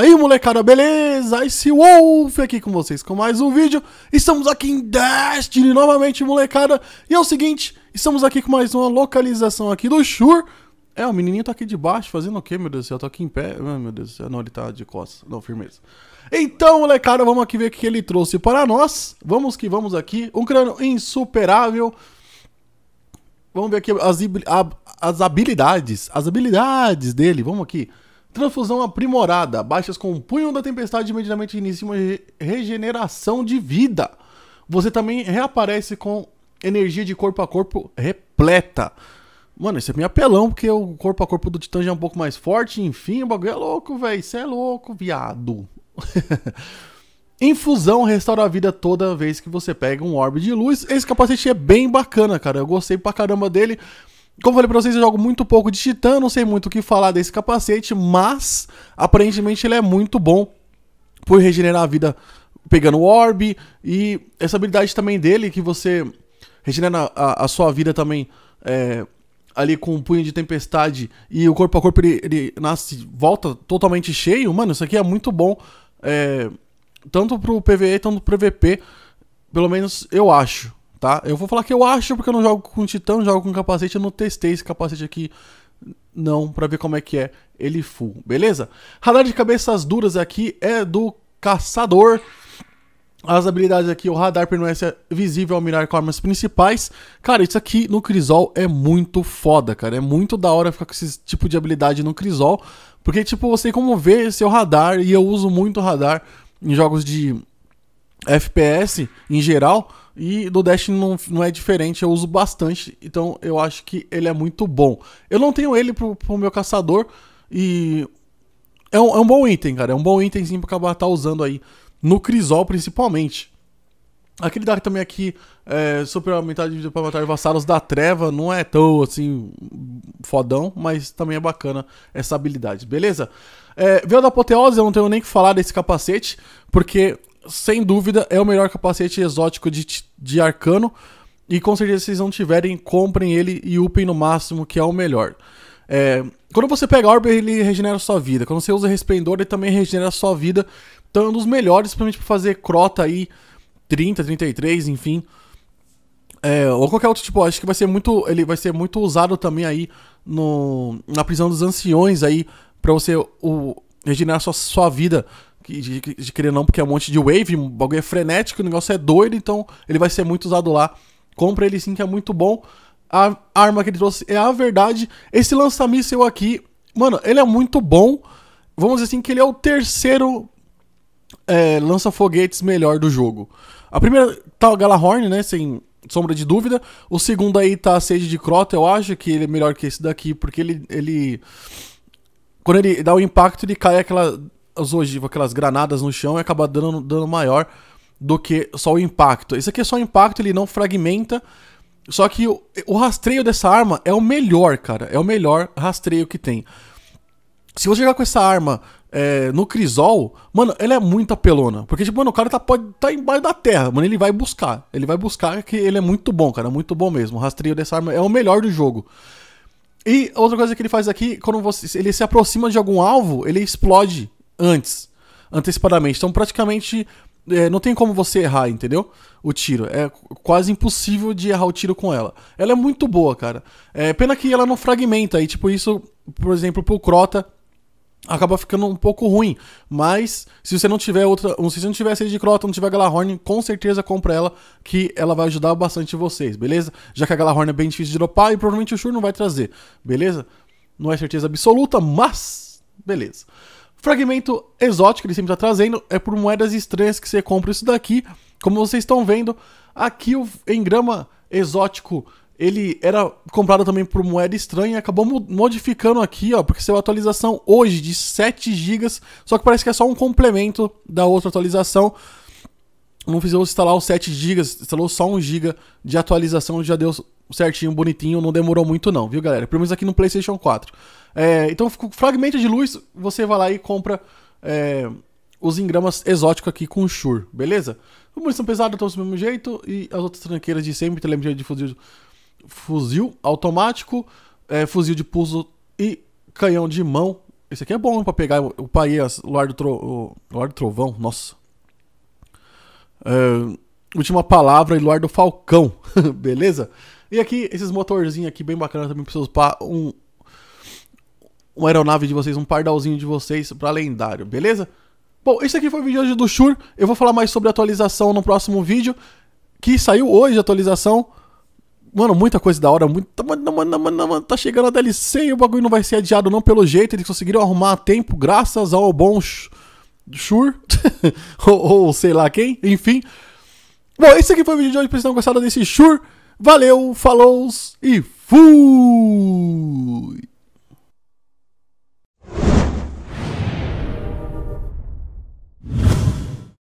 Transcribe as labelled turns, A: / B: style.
A: aí molecada, beleza? Ice Wolf aqui com vocês com mais um vídeo Estamos aqui em Destiny novamente molecada E é o seguinte, estamos aqui com mais uma localização aqui do Shure É, o menininho tá aqui de baixo fazendo o quê meu Deus do céu? Tá aqui em pé, ah, meu Deus do céu, não, ele tá de costas, não, firmeza Então molecada, vamos aqui ver o que ele trouxe para nós Vamos que vamos aqui, um crânio insuperável Vamos ver aqui as, as habilidades, as habilidades dele, vamos aqui Transfusão aprimorada. Baixas com o punho da tempestade imediatamente inicia uma re regeneração de vida. Você também reaparece com energia de corpo a corpo repleta. Mano, isso é meio apelão, porque o corpo a corpo do Titã já é um pouco mais forte. Enfim, o bagulho é louco, velho. Isso é louco, viado. Infusão restaura a vida toda vez que você pega um orbe de luz. Esse capacete é bem bacana, cara. Eu gostei pra caramba dele. Como falei pra vocês, eu jogo muito pouco de Titã, não sei muito o que falar desse capacete, mas aparentemente ele é muito bom por regenerar a vida pegando o orb e essa habilidade também dele que você regenera a, a sua vida também é, ali com um punho de tempestade e o corpo a corpo ele, ele, nasce, volta totalmente cheio, mano, isso aqui é muito bom é, tanto pro PvE, tanto pro PvP, pelo menos eu acho tá? Eu vou falar que eu acho porque eu não jogo com titã, jogo com capacete, eu não testei esse capacete aqui não para ver como é que é ele full, beleza? Radar de cabeças duras aqui é do caçador. As habilidades aqui, o radar permanece visível ao mirar com armas principais. Cara, isso aqui no Crisol é muito foda, cara. É muito da hora ficar com esse tipo de habilidade no Crisol. Porque, tipo, você tem como ver seu radar, e eu uso muito radar em jogos de FPS em geral e do Dash não, não é diferente, eu uso bastante, então eu acho que ele é muito bom. Eu não tenho ele pro, pro meu caçador e é um, é um bom item, cara. É um bom itemzinho pra acabar tá usando aí no Crisol principalmente. Aquele Dark também aqui, é, super metade de vida para matar vassalos da treva, não é tão assim fodão, mas também é bacana essa habilidade, beleza? É, Véu da Apoteose, eu não tenho nem que falar desse capacete, porque sem dúvida, é o melhor capacete exótico de, de arcano. E com certeza, se vocês não tiverem, comprem ele e upem no máximo, que é o melhor. É, quando você pega Orbe, ele regenera sua vida. Quando você usa Resplendor, ele também regenera sua vida. Então é um dos melhores, principalmente para fazer crota aí, 30, 33, enfim. É, ou qualquer outro tipo, acho que vai ser muito, ele vai ser muito usado também aí no, na prisão dos anciões aí, para você o, regenerar sua, sua vida de, de querer não, porque é um monte de wave, o bagulho é frenético, o negócio é doido, então ele vai ser muito usado lá. Compra ele sim, que é muito bom. A arma que ele trouxe é a verdade. Esse lança-míssel aqui, mano, ele é muito bom. Vamos dizer assim que ele é o terceiro é, lança-foguetes melhor do jogo. A primeira tá o Galahorn, né, sem sombra de dúvida. O segundo aí tá a Sede de Crota, eu acho que ele é melhor que esse daqui, porque ele... ele quando ele dá o impacto, ele cai aquela as ogivas, aquelas granadas no chão e acaba dando dano maior do que só o impacto. Isso aqui é só o impacto, ele não fragmenta. Só que o, o, rastreio dessa arma é o melhor, cara. É o melhor rastreio que tem. Se você jogar com essa arma é, no Crisol, mano, ela é muito apelona. Porque, tipo, mano, o cara tá, pode tá embaixo da terra, mano. Ele vai buscar. Ele vai buscar que ele é muito bom, cara. Muito bom mesmo. O rastreio dessa arma é o melhor do jogo. E outra coisa que ele faz aqui, quando você, ele se aproxima de algum alvo, ele explode antes, antecipadamente. Então, praticamente, é, não tem como você errar, entendeu? O tiro. É quase impossível de errar o tiro com ela. Ela é muito boa, cara. É, pena que ela não fragmenta. E, tipo, isso, por exemplo, pro Crota acaba ficando um pouco ruim. Mas se você não tiver outra, se você não tiver de Crota, não tiver Galahorn, com certeza compra ela que ela vai ajudar bastante vocês, beleza? Já que a Galahorn é bem difícil de dropar e provavelmente o Shur não vai trazer, beleza? Não é certeza absoluta, mas beleza. Fragmento exótico que ele sempre está trazendo é por moedas estranhas que você compra isso daqui. Como vocês estão vendo, aqui o engrama exótico ele era comprado também por moeda estranha e acabou modificando aqui, ó, porque saiu a atualização hoje de 7 GB, só que parece que é só um complemento da outra atualização. Não fizemos instalar os 7 GB, instalou só 1 GB de atualização, já deu certinho, bonitinho, não demorou muito não, viu galera? Pelo menos aqui no PlayStation 4. É, então, fragmento de luz, você vai lá e compra é, os engramas exóticos aqui com Shure, beleza? Munição pesada, todos do mesmo jeito, e as outras tranqueiras de sempre, telemetria de fuzil, fuzil automático, é, fuzil de pulso e canhão de mão. Esse aqui é bom para pegar o país, o ar do, tro, do trovão, nossa. É, Última palavra, Eduardo Falcão, beleza? E aqui, esses motorzinhos aqui, bem bacana também pra vocês upar um, uma aeronave de vocês, um pardalzinho de vocês pra lendário, beleza? Bom, esse aqui foi o vídeo hoje do Shur, eu vou falar mais sobre atualização no próximo vídeo, que saiu hoje a atualização. Mano, muita coisa da hora, muita, mano, mano, mano, mano, tá chegando a DLC e o bagulho não vai ser adiado não pelo jeito, eles conseguiram arrumar a tempo graças ao bom Shur, ou, ou sei lá quem, enfim... Bom, esse aqui foi o vídeo de hoje. Espero que vocês tenham gostado desse Shure. Valeu, falou e fui!